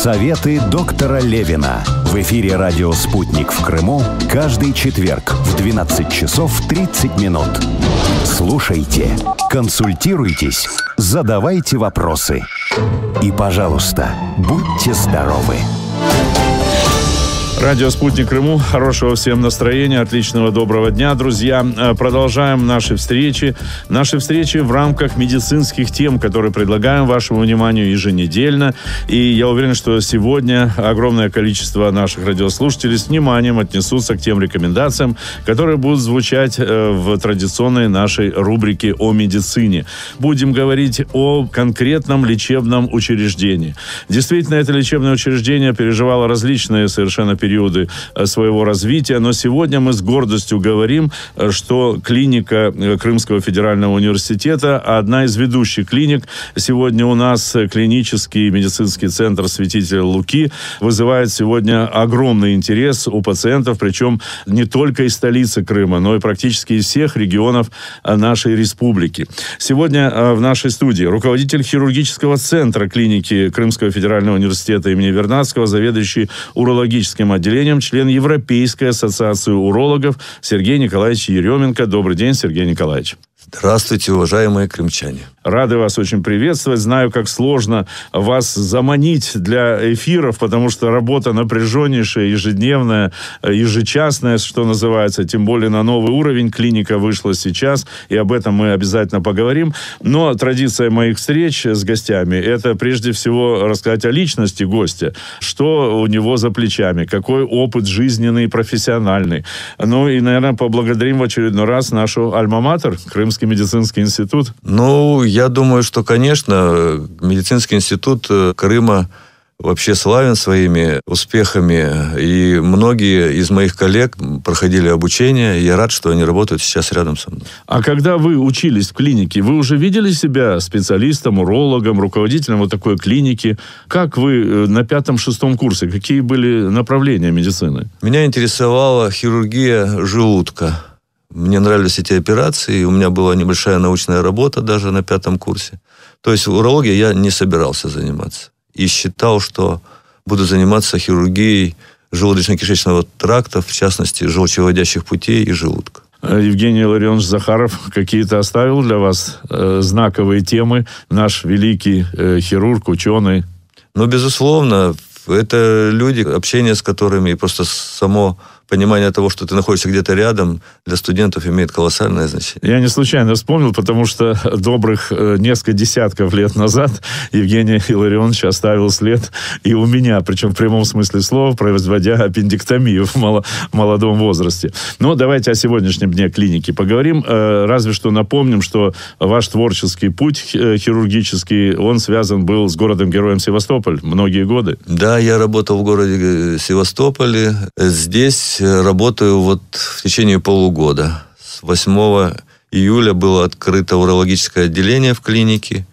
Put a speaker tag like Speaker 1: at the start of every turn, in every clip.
Speaker 1: Советы доктора Левина. В эфире радио «Спутник» в Крыму каждый четверг в 12 часов 30 минут. Слушайте, консультируйтесь, задавайте вопросы. И, пожалуйста, будьте здоровы. Радио «Спутник Крыму». Хорошего всем настроения, отличного доброго дня, друзья. Э, продолжаем наши встречи. Наши встречи в рамках медицинских тем, которые предлагаем вашему вниманию еженедельно. И я уверен, что сегодня огромное количество наших радиослушателей с вниманием отнесутся к тем рекомендациям, которые будут звучать э, в традиционной нашей рубрике о медицине. Будем говорить о конкретном лечебном учреждении. Действительно, это лечебное учреждение переживало различные совершенно периоды периоды э, своего развития, но сегодня мы с гордостью говорим, э, что клиника э, Крымского федерального университета одна из ведущих клиник. Сегодня у нас клинический медицинский центр святителя Луки вызывает сегодня огромный интерес у пациентов, причем не только из столицы Крыма, но и практически из всех регионов нашей республики. Сегодня в нашей студии руководитель хирургического центра клиники Крымского федерального университета имени Вернадского, заведующий урологическим отделом отделением член Европейской ассоциации урологов Сергей Николаевич Еременко. Добрый день, Сергей Николаевич. Здравствуйте, уважаемые крымчане. Рады вас очень приветствовать. Знаю, как сложно вас заманить для эфиров, потому что работа напряженнейшая, ежедневная, э, ежечасная, что называется. Тем более на новый уровень клиника вышла сейчас, и об этом мы обязательно поговорим. Но традиция моих встреч с гостями – это прежде всего рассказать о личности гостя, что у него за плечами, какой опыт жизненный и профессиональный. Ну и, наверное, поблагодарим в очередной раз нашу альма-матер, Крымский медицинский институт.
Speaker 2: Ну, я думаю, что, конечно, медицинский институт э, Крыма вообще славен своими успехами. И многие из моих коллег проходили обучение. И я рад, что они работают сейчас рядом со мной.
Speaker 1: А когда вы учились в клинике, вы уже видели себя специалистом, урологом, руководителем вот такой клиники? Как вы э, на пятом-шестом курсе? Какие были направления медицины?
Speaker 2: Меня интересовала хирургия желудка мне нравились эти операции, у меня была небольшая научная работа даже на пятом курсе. То есть урологией я не собирался заниматься. И считал, что буду заниматься хирургией желудочно-кишечного тракта, в частности,
Speaker 1: желчеводящих путей и желудка. Евгений Ларионович Захаров какие-то оставил для вас э, знаковые темы, наш великий э, хирург, ученый? Ну,
Speaker 2: безусловно, это люди, общение с которыми и просто само понимание того, что ты находишься где-то рядом, для студентов имеет колоссальное значение.
Speaker 1: Я не случайно вспомнил, потому что добрых э, несколько десятков лет назад Евгений Илларионович оставил след и у меня, причем в прямом смысле слова, производя аппендиктомию в молодом возрасте. Но давайте о сегодняшнем дне клиники поговорим. Э, разве что напомним, что ваш творческий путь э, хирургический, он связан был с городом-героем Севастополь многие годы.
Speaker 2: Да, я работал в городе Севастополе. Здесь Э, работаю вот в течение полугода. С 8 июля было открыто урологическое отделение в клинике,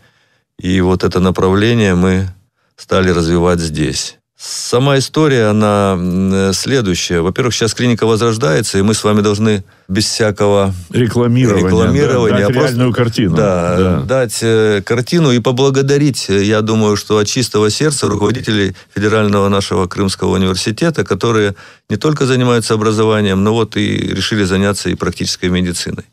Speaker 2: и вот это направление мы стали развивать здесь. Сама история, она э, следующая. Во-первых, сейчас клиника возрождается, и мы с вами должны без всякого
Speaker 1: рекламирования, рекламирования да, дать а просто, реальную картину. Да, да,
Speaker 2: дать э, картину и поблагодарить, э, я думаю, что от чистого сердца руководителей Федерального нашего Крымского университета, которые не только занимаются образованием, но вот и решили заняться и практической медициной.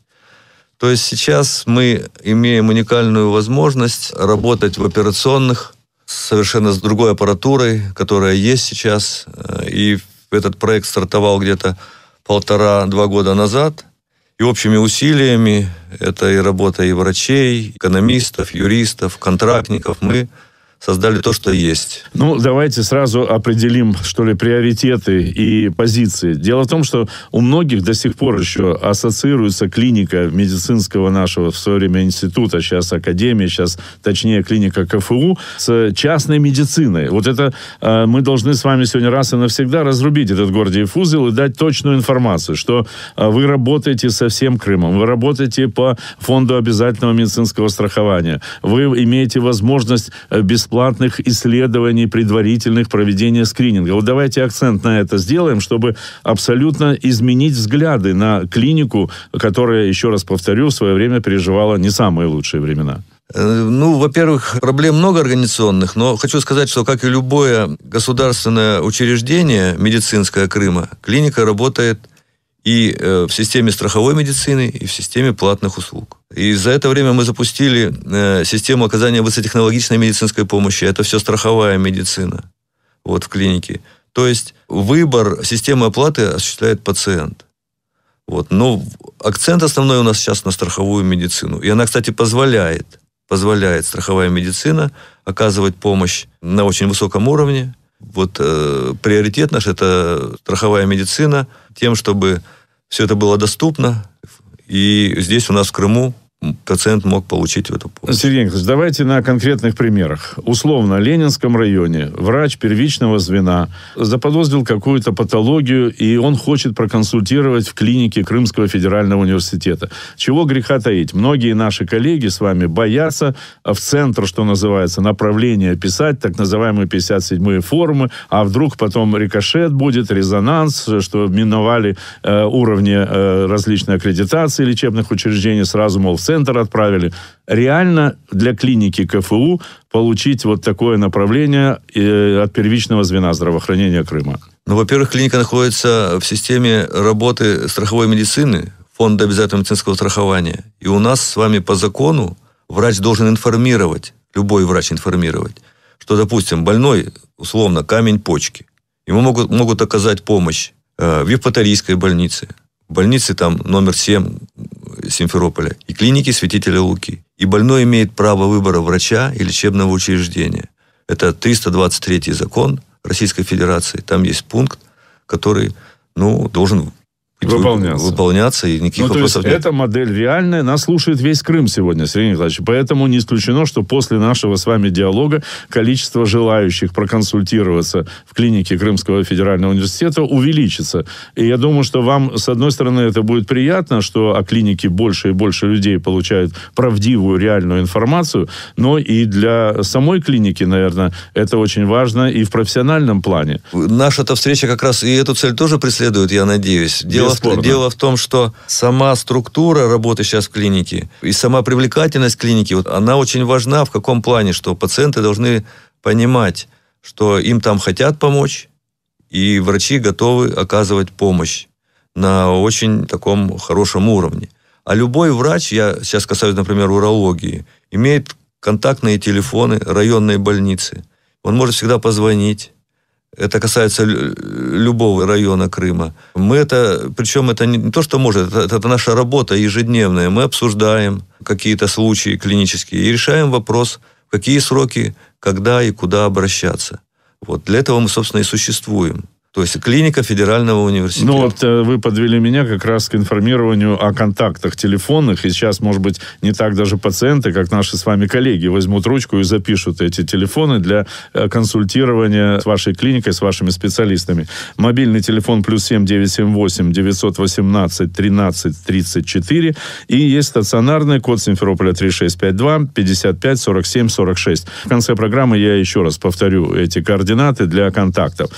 Speaker 2: То есть сейчас мы имеем уникальную возможность работать в операционных совершенно с другой аппаратурой, которая есть сейчас. Э, и этот проект стартовал где-то полтора-два года назад. И общими усилиями, это и работа и врачей, экономистов, юристов, контрактников, мы создали то, что есть.
Speaker 1: Ну, давайте сразу определим, что ли, приоритеты и позиции. Дело в том, что у многих до сих пор еще ассоциируется клиника медицинского нашего в свое время института, сейчас академия, сейчас, точнее, клиника КФУ, с частной медициной. Вот это э, мы должны с вами сегодня раз и навсегда разрубить этот Гордиев узел и дать точную информацию, что э, вы работаете со всем Крымом, вы работаете по фонду обязательного медицинского страхования, вы имеете возможность э, без бесплатных исследований, предварительных проведения скрининга. Вот давайте акцент на это сделаем, чтобы абсолютно изменить взгляды на клинику, которая, еще раз повторю, в свое время переживала не самые лучшие времена. Э, ну, во-первых, проблем много организационных,
Speaker 2: но хочу сказать, что, как и любое государственное учреждение медицинское Крыма, клиника работает и э, в системе страховой медицины, и в системе платных услуг. И за это время мы запустили э, систему оказания высотехнологичной медицинской помощи. Это все страховая медицина вот, в клинике. То есть выбор системы оплаты осуществляет пациент. Вот. Но акцент основной у нас сейчас на страховую медицину. И она, кстати, позволяет, позволяет страховая медицина оказывать помощь на очень высоком уровне. Вот э, приоритет наш – это страховая медицина, тем, чтобы все это было доступно. И здесь у нас в Крыму пациент мог получить в эту
Speaker 1: помощь. Сергей Николаевич, давайте на конкретных примерах. Условно, в Ленинском районе врач первичного звена заподозрил какую-то патологию, и он хочет проконсультировать в клинике Крымского федерального университета. Чего греха таить? Многие наши коллеги с вами боятся а в центр, что называется, направление писать, так называемые 57-е формы, а вдруг потом рикошет будет, резонанс, что миновали э, уровни э, различной аккредитации лечебных учреждений, сразу, мол, в центр центр отправили. Реально для клиники КФУ получить вот такое направление э, от первичного звена здравоохранения Крыма?
Speaker 2: Ну, во-первых, клиника находится в системе работы страховой медицины, фонда обязательного медицинского страхования. И у нас с вами по закону врач должен информировать, любой врач информировать, что, допустим, больной, условно, камень почки. Ему могут, могут оказать помощь э, в Евпаторийской больнице, больнице там номер 7 Симферополя и клиники Святителя Луки. И больной имеет право выбора врача и лечебного учреждения. Это 323 закон Российской Федерации. Там есть пункт, который ну, должен выполняться. выполняться и никаких ну, то есть нет. эта
Speaker 1: модель реальная, нас слушает весь Крым сегодня, Сергей Николаевич. Поэтому не исключено, что после нашего с вами диалога количество желающих проконсультироваться в клинике Крымского федерального университета увеличится. И я думаю, что вам, с одной стороны, это будет приятно, что о клинике больше и больше людей получают правдивую, реальную информацию, но и для самой клиники, наверное, это очень важно и в профессиональном плане. Наша эта встреча как раз и эту цель тоже преследует, я надеюсь. Дело дело, В, дело
Speaker 2: в том, что сама структура работы сейчас в клинике и сама привлекательность клиники, вот она очень важна в каком плане, что пациенты должны понимать, что им там хотят помочь, и врачи готовы оказывать помощь на очень таком хорошем уровне. А любой врач, я сейчас касаюсь, например, урологии, имеет контактные телефоны районной больницы. Он может всегда позвонить, это касается любого района Крыма. Мы это, причем это не то, что может, это, это наша работа ежедневная. Мы обсуждаем какие-то случаи клинические и решаем вопрос, какие сроки, когда и куда обращаться.
Speaker 1: Вот для этого мы, собственно, и существуем. То есть клиника Федерального университета. Ну вот э, вы подвели меня как раз к информированию о контактах телефонных. И сейчас, может быть, не так даже пациенты, как наши с вами коллеги, возьмут ручку и запишут эти телефоны для э, консультирования с вашей клиникой, с вашими специалистами. Мобильный телефон плюс 7 978 918 13 34. И есть стационарный код Симферополя 3652 55 47 46. В конце программы я еще раз повторю эти координаты для контактов.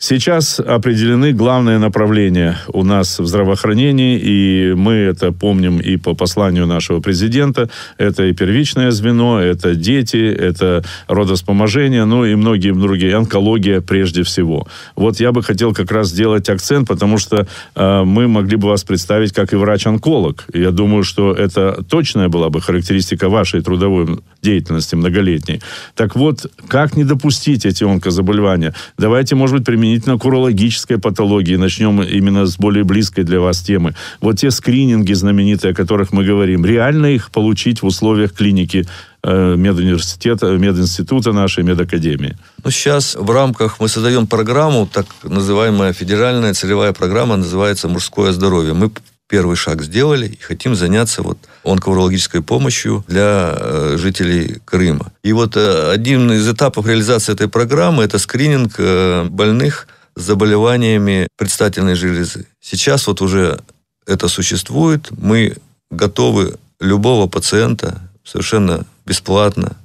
Speaker 1: Сейчас определены главные направления у нас в здравоохранении, и мы это помним и по посланию нашего президента. Это и первичное звено, это дети, это родоспоможение, ну и многие другие, онкология прежде всего. Вот я бы хотел как раз сделать акцент, потому что э, мы могли бы вас представить как и врач-онколог. Я думаю, что это точная была бы характеристика вашей трудовой деятельности многолетней. Так вот, как не допустить эти онкозаболевания? Давайте, может быть, применить применительно к урологической патологии, начнем именно с более близкой для вас темы. Вот те скрининги знаменитые, о которых мы говорим, реально их получить в условиях клиники э, медуниверситета, мединститута нашей, медакадемии? Ну,
Speaker 2: сейчас в рамках мы создаем программу, так называемая федеральная целевая программа, называется «Мужское здоровье». Мы первый шаг сделали и хотим заняться вот онкоурологической помощью для э, жителей Крыма. И вот э, один из этапов реализации этой программы – это скрининг э, больных с заболеваниями предстательной железы. Сейчас вот уже это существует. Мы готовы любого пациента совершенно бесплатно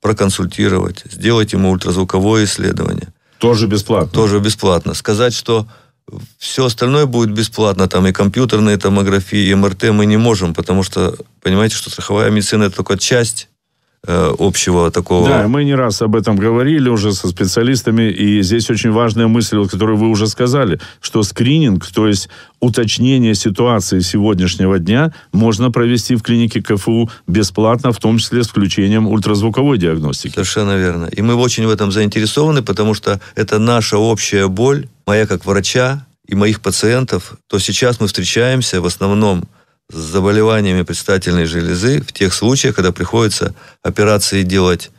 Speaker 2: проконсультировать, сделать ему ультразвуковое исследование. Тоже бесплатно? Тоже бесплатно. Сказать, что все остальное будет бесплатно, там и компьютерные томографии, и МРТ мы не можем, потому что, понимаете, что страховая медицина – это только часть Э, общего такого... Да,
Speaker 1: мы не раз об этом говорили уже со специалистами, и здесь очень важная мысль, которую вы уже сказали, что скрининг, то есть уточнение ситуации сегодняшнего дня, можно провести в клинике КФУ бесплатно, в том числе с включением ультразвуковой диагностики.
Speaker 2: Совершенно верно. И мы очень в этом заинтересованы, потому что это наша общая боль, моя как врача и моих пациентов, то сейчас мы встречаемся в основном с заболеваниями предстательной железы в тех случаях, когда приходится операции делать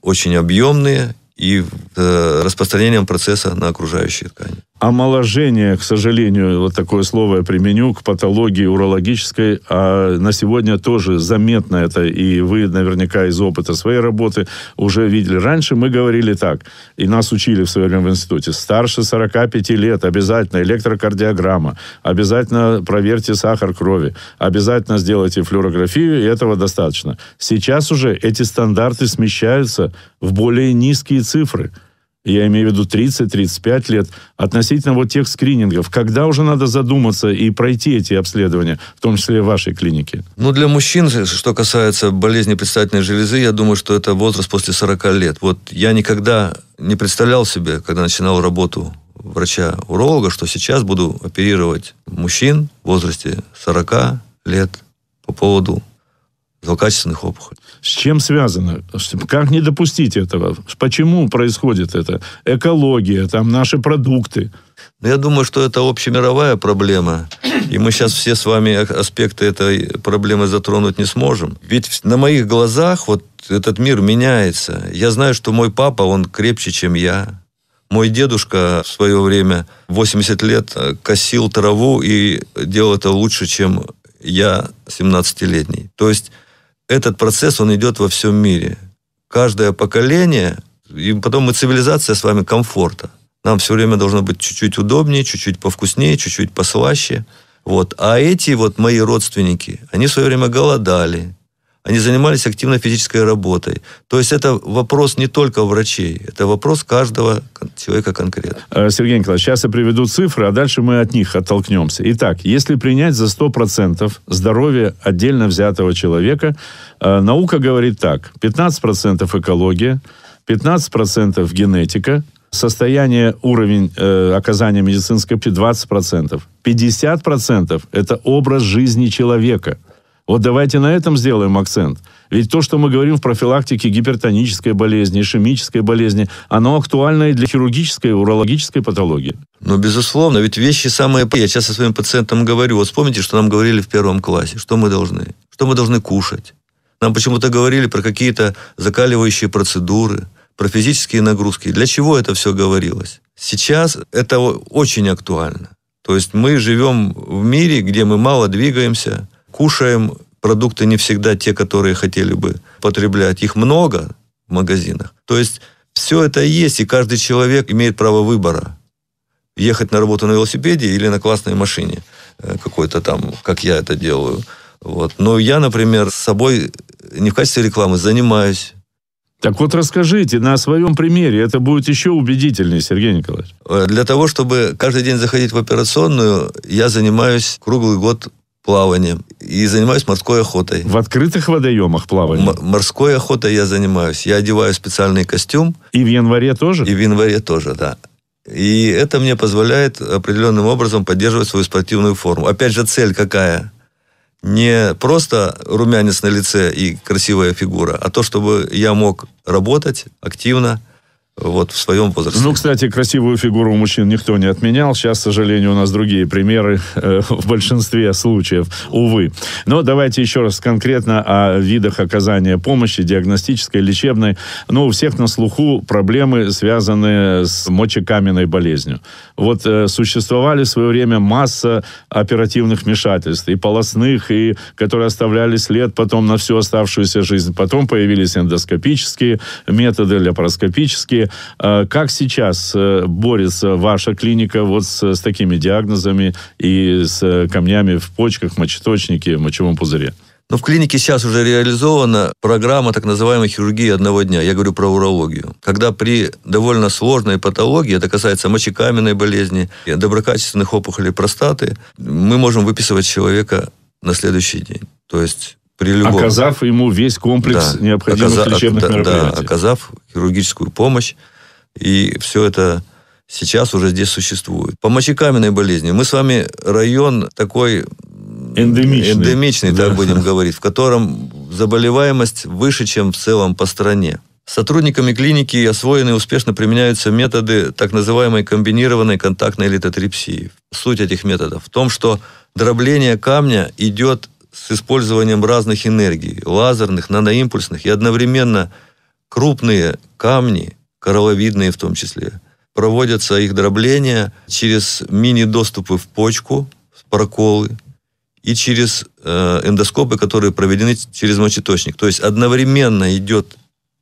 Speaker 2: очень объемные и э, распространением процесса на окружающие ткани
Speaker 1: омоложение, к сожалению, вот такое слово я применю, к патологии урологической, а на сегодня тоже заметно это, и вы наверняка из опыта своей работы уже видели. Раньше мы говорили так, и нас учили в свое время в институте, старше 45 лет обязательно электрокардиограмма, обязательно проверьте сахар крови, обязательно сделайте флюорографию, и этого достаточно. Сейчас уже эти стандарты смещаются в более низкие цифры – я имею в виду 30-35 лет, относительно вот тех скринингов, когда уже надо задуматься и пройти эти обследования, в том числе в вашей клинике?
Speaker 2: Ну, для мужчин, что касается болезни предстательной железы, я думаю, что это возраст после 40 лет. Вот я никогда не представлял себе, когда начинал работу врача-уролога, что сейчас буду оперировать мужчин в возрасте 40 лет по поводу злокачественных опухолей.
Speaker 1: С чем связано? Как не допустить этого? Почему происходит это? Экология, там наши продукты.
Speaker 2: Но ну, я думаю, что это общемировая проблема. И мы сейчас все с вами аспекты этой проблемы затронуть не сможем. Ведь на моих глазах вот этот мир меняется. Я знаю, что мой папа, он крепче, чем я. Мой дедушка в свое время, 80 лет, э, косил траву и делал это лучше, чем я 17-летний. То есть этот процесс, он идет во всем мире. Каждое поколение, и потом мы цивилизация с вами комфорта. Нам все время должно быть чуть-чуть удобнее, чуть-чуть повкуснее, чуть-чуть послаще. Вот. А эти вот мои родственники, они в свое время голодали, они занимались активно физической работой. То есть это вопрос не только врачей, это вопрос каждого человека
Speaker 1: конкретно. Э, Сергей Николаевич, сейчас я приведу цифры, а дальше мы от них оттолкнемся. Итак, если принять за 100% здоровье отдельно взятого человека, э, наука говорит так, 15% экология, 15% генетика, состояние, уровень э, оказания медицинской помощи 20%. 50% это образ жизни человека – вот давайте на этом сделаем акцент. Ведь то, что мы говорим в профилактике гипертонической болезни, ишемической болезни, оно актуально и для хирургической, и урологической патологии. Ну, безусловно, ведь вещи самые... Я часто своим пациентом
Speaker 2: говорю, вот вспомните, что нам говорили в первом классе, что мы должны, что мы должны кушать. Нам почему-то говорили про какие-то закаливающие процедуры, про физические нагрузки. Для чего это все говорилось? Сейчас это очень актуально. То есть мы живем в мире, где мы мало двигаемся, кушаем продукты не всегда те, которые хотели бы потреблять. Их много в магазинах. То есть все это есть, и каждый человек имеет право выбора. Ехать на работу на велосипеде или на классной машине э, какой-то там, как я это делаю. Вот. Но я, например, с собой не в качестве рекламы занимаюсь. Так вот расскажите на своем примере, это будет еще убедительнее, Сергей Николаевич. Э, для того, чтобы каждый день заходить в операционную, я занимаюсь круглый год плаванием и занимаюсь морской охотой. В открытых водоемах плаванием? морской охотой я занимаюсь. Я одеваю специальный костюм. И в январе тоже? И в январе тоже, да. И это мне позволяет определенным образом поддерживать свою спортивную форму. Опять же, цель какая? Не просто румянец на лице и красивая фигура, а то, чтобы я мог работать активно, вот в своем возрасте.
Speaker 1: Ну, кстати, красивую фигуру мужчин никто не отменял. Сейчас, к сожалению, у нас другие примеры э, в большинстве случаев, увы. Но давайте еще раз конкретно о видах оказания помощи, диагностической, лечебной. Ну, у всех на слуху проблемы, связанные с мочекаменной болезнью. Вот э, существовали в свое время масса оперативных вмешательств, и полостных, и которые оставляли след потом на всю оставшуюся жизнь. Потом появились эндоскопические методы, лапароскопические, Э, как сейчас э, борется ваша клиника вот с, с такими диагнозами и с э, камнями в почках, мочеточнике, мочевом пузыре?
Speaker 2: Но ну, в клинике сейчас уже реализована программа так называемой хирургии одного дня. Я говорю про урологию. Когда при довольно сложной патологии, это касается мочекаменной болезни, доброкачественных опухолей простаты, мы можем выписывать человека на следующий день. То есть при любом... Оказав
Speaker 1: ему весь комплекс да, необходимых оказа... лечебных да, мероприятий. Да,
Speaker 2: оказав хирургическую помощь. И все это сейчас уже здесь существует. По мочекаменной болезни. Мы с вами район такой... Эндемичный. Эндемичный, да. будем говорить, в котором заболеваемость выше, чем в целом по стране. Сотрудниками клиники освоены и успешно применяются методы так называемой комбинированной контактной литотрепсии. Суть этих методов в том, что дробление камня идет с использованием разных энергий, лазерных, наноимпульсных, и одновременно крупные камни, коралловидные в том числе, проводятся их дробление через мини-доступы в почку, проколы, и через э, эндоскопы, которые проведены через мочеточник. То есть одновременно идет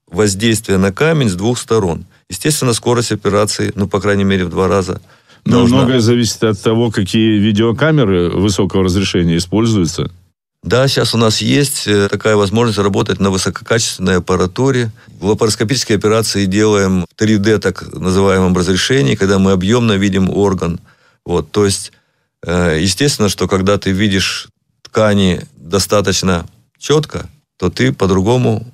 Speaker 2: воздействие на камень с двух сторон. Естественно, скорость операции, ну, по крайней мере, в два раза но должна... многое зависит от того, какие видеокамеры
Speaker 1: высокого разрешения используются.
Speaker 2: Да, сейчас у нас есть э, такая возможность работать на высококачественной аппаратуре. Лапароскопические операции делаем в 3D так называемом разрешении, когда мы объемно видим орган. Вот, то есть, э, естественно, что когда ты видишь ткани достаточно четко, то ты по-другому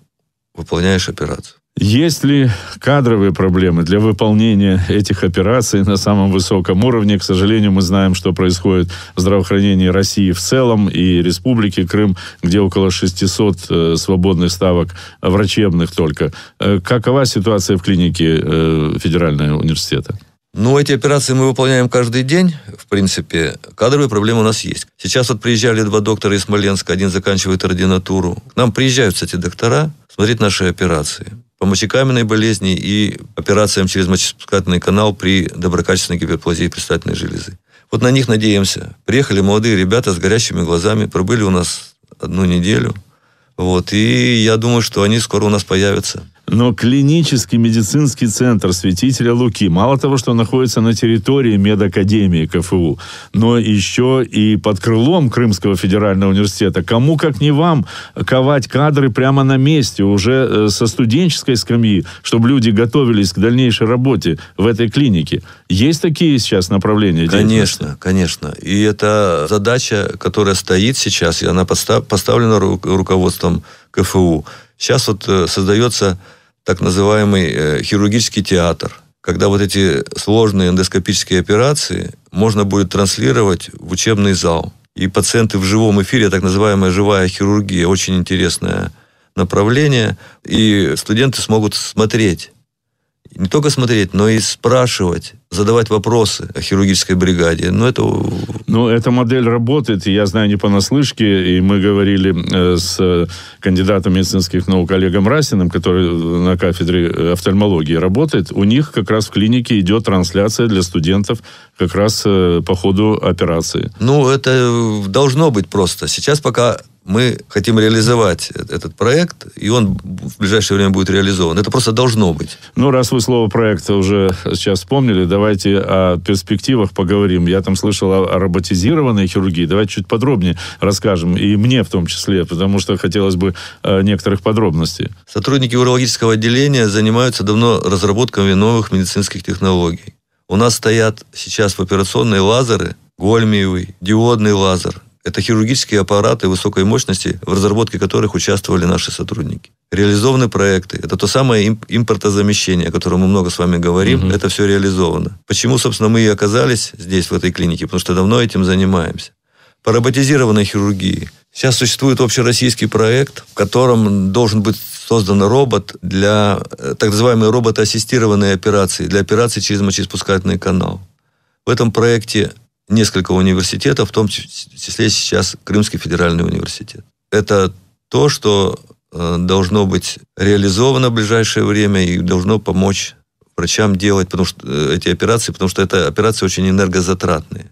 Speaker 2: выполняешь операцию.
Speaker 1: Есть ли кадровые проблемы для выполнения этих операций на самом высоком уровне? К сожалению, мы знаем, что происходит в здравоохранении России в целом и Республики Крым, где около 600 э, свободных ставок врачебных только. Э, какова ситуация в клинике э, Федерального университета? Ну, эти операции мы выполняем каждый день, в принципе. Кадровые проблемы у нас
Speaker 2: есть. Сейчас вот приезжали два доктора из Смоленска, один заканчивает ординатуру. К нам приезжают, кстати, доктора смотреть наши операции по мочекаменной болезни и операциям через мочеиспускательный канал при доброкачественной гиперплазии предстательной железы. Вот на них надеемся. Приехали молодые ребята с горящими глазами, пробыли у нас одну неделю. Вот, и я думаю, что они скоро у нас появятся.
Speaker 1: Но клинический медицинский центр святителя Луки, мало того, что находится на территории медакадемии КФУ, но еще и под крылом Крымского федерального университета. Кому, как не вам, ковать кадры прямо на месте, уже э, со студенческой скамьи, чтобы люди готовились к дальнейшей работе в этой клинике. Есть такие сейчас направления? Конечно, конечно. И это
Speaker 2: задача, которая стоит сейчас, и она поставлена руководством КФУ. Сейчас вот э, создается так называемый э, хирургический театр, когда вот эти сложные эндоскопические операции можно будет транслировать в учебный зал. И пациенты в живом эфире, так называемая живая хирургия, очень интересное направление. И студенты смогут смотреть не только смотреть, но и спрашивать, задавать вопросы о хирургической бригаде. Но ну, это...
Speaker 1: Ну, эта модель работает, я знаю не понаслышке, и мы говорили э, с кандидатом медицинских наук Олегом Расиным, который на кафедре э, офтальмологии работает. У них как раз в клинике идет трансляция для студентов как раз э, по ходу операции.
Speaker 2: Ну, это должно быть просто. Сейчас пока мы хотим реализовать э, этот проект, и он в ближайшее время будет реализован. Это просто должно быть.
Speaker 1: Ну, раз вы слово проект уже сейчас вспомнили, давайте о перспективах поговорим. Я там слышал о, о роботизированной хирургии. Давайте чуть подробнее расскажем, и мне в том числе, потому что хотелось бы э, некоторых подробностей.
Speaker 2: Сотрудники урологического отделения занимаются давно разработками новых медицинских технологий. У нас стоят сейчас в операционной лазеры, гольмиевый, диодный лазер, это хирургические аппараты высокой мощности, в разработке которых участвовали наши сотрудники. Реализованы проекты. Это то самое импортозамещение, о котором мы много с вами говорим. Угу. Это все реализовано. Почему, собственно, мы и оказались здесь, в этой клинике? Потому что давно этим занимаемся. По роботизированной хирургии. Сейчас существует общероссийский проект, в котором должен быть создан робот для э, так называемой роботоассистированной операции, для операции через мочеиспускательный канал. В этом проекте несколько университетов, в том числе сейчас Крымский федеральный университет. Это то, что э, должно быть реализовано в ближайшее время и должно помочь врачам делать потому что, э, эти операции, потому что это операции очень энергозатратные.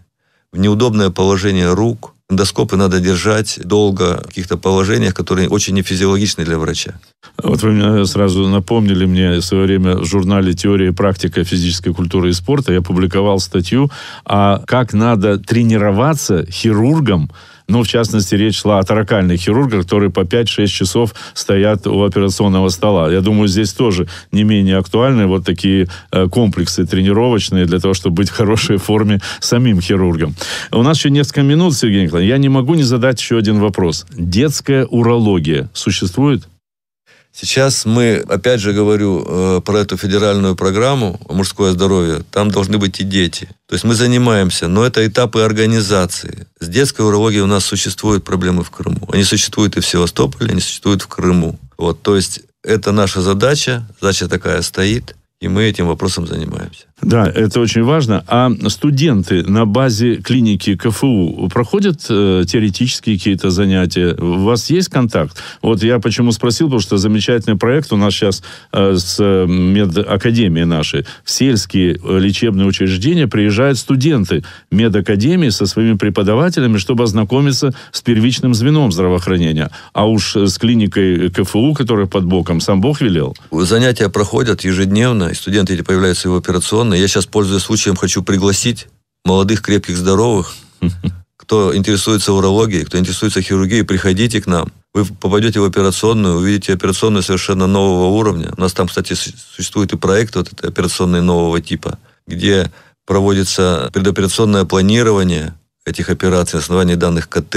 Speaker 2: В неудобное положение рук, эндоскопы надо держать долго в каких-то положениях, которые очень нефизиологичны для врача.
Speaker 1: Вот вы меня сразу напомнили мне в свое время в журнале «Теория и практика физической культуры и спорта» я публиковал статью о как надо тренироваться хирургом, ну, в частности, речь шла о таракальных хирургах, которые по 5-6 часов стоят у операционного стола. Я думаю, здесь тоже не менее актуальны вот такие э, комплексы тренировочные для того, чтобы быть в хорошей форме самим хирургом. У нас еще несколько минут, Сергей Николаевич. Я не могу не задать еще один вопрос. Детская урология существует? Сейчас мы, опять же говорю, э, про эту федеральную программу «Мужское
Speaker 2: здоровье», там должны быть и дети. То есть мы занимаемся, но это этапы организации. С детской урологией у нас существуют проблемы в Крыму. Они существуют и в Севастополе, они существуют в Крыму. Вот, то есть это наша задача, задача такая стоит, и мы этим вопросом занимаемся.
Speaker 1: Да, это очень важно. А студенты на базе клиники КФУ проходят э, теоретические какие-то занятия? У вас есть контакт? Вот я почему спросил, потому что замечательный проект у нас сейчас э, с э, медакадемией нашей. В сельские э, лечебные учреждения приезжают студенты медакадемии со своими преподавателями, чтобы ознакомиться с первичным звеном здравоохранения. А уж э, с клиникой КФУ, которая под боком, сам Бог велел. Занятия проходят ежедневно, и студенты появляются в операционной
Speaker 2: традиционно, я сейчас, пользуясь случаем, хочу пригласить молодых, крепких, здоровых, кто интересуется урологией, кто интересуется хирургией, приходите к нам. Вы попадете в операционную, увидите операционную совершенно нового уровня. У нас там, кстати, существует и проект вот этой операционной нового типа, где проводится предоперационное планирование этих операций на основании данных КТ,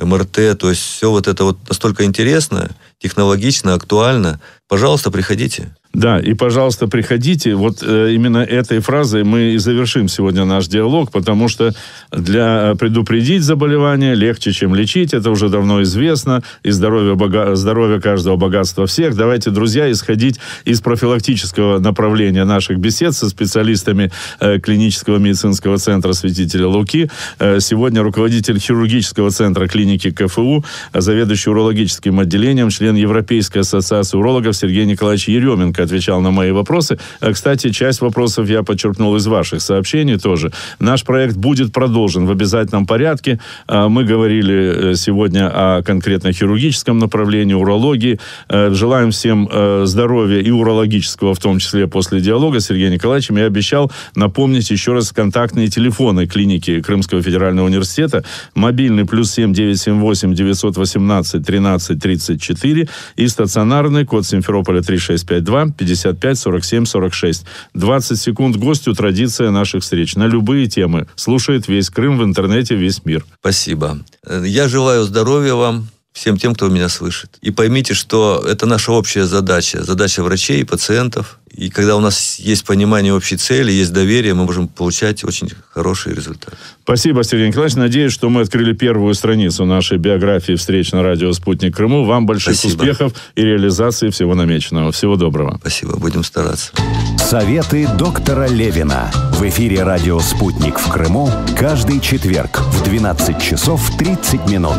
Speaker 2: МРТ. То есть все вот это вот настолько интересно – технологично,
Speaker 1: актуально. Пожалуйста, приходите. Да, и, пожалуйста, приходите. Вот э, именно этой фразой мы и завершим сегодня наш диалог, потому что для э, предупредить заболевание легче, чем лечить. Это уже давно известно. И здоровье, бога... здоровье каждого, богатства всех. Давайте, друзья, исходить из профилактического направления наших бесед со специалистами э, клинического медицинского центра святителя Луки. Э, сегодня руководитель хирургического центра клиники КФУ, заведующий урологическим отделением, член член Европейской ассоциации урологов Сергей Николаевич Еременко отвечал на мои вопросы. Э, кстати, часть вопросов я подчеркнул из ваших сообщений тоже. Наш проект будет продолжен в обязательном порядке. Э, мы говорили э, сегодня о конкретно хирургическом направлении, урологии. Желаем всем здоровья и урологического, в том числе после диалога с Сергеем Николаевичем. Я обещал напомнить еще раз контактные телефоны клиники Крымского федерального университета. Мобильный плюс 7 978 918 13 34 4 и стационарный код Симферополя 3652 55 47 46. 20 секунд гостю традиция наших встреч на любые темы. Слушает весь Крым в интернете, весь мир. Спасибо.
Speaker 2: Э, я желаю здоровья вам, всем тем, кто меня слышит. И поймите, что это наша общая задача, задача врачей и пациентов, и когда у нас есть понимание общей цели, есть доверие, мы можем получать очень хороший результат.
Speaker 1: Спасибо, Сергей Николаевич. Надеюсь, что мы открыли первую страницу нашей биографии встреч на радио «Спутник Крыму». Вам больших Спасибо. успехов и реализации всего намеченного. Всего доброго. Спасибо, будем стараться. Советы доктора Левина. В эфире радио «Спутник» в Крыму каждый четверг в 12 часов 30 минут.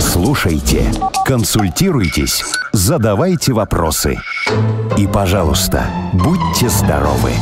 Speaker 1: Слушайте, консультируйтесь, задавайте
Speaker 2: вопросы. И, пожалуйста, Будьте здоровы!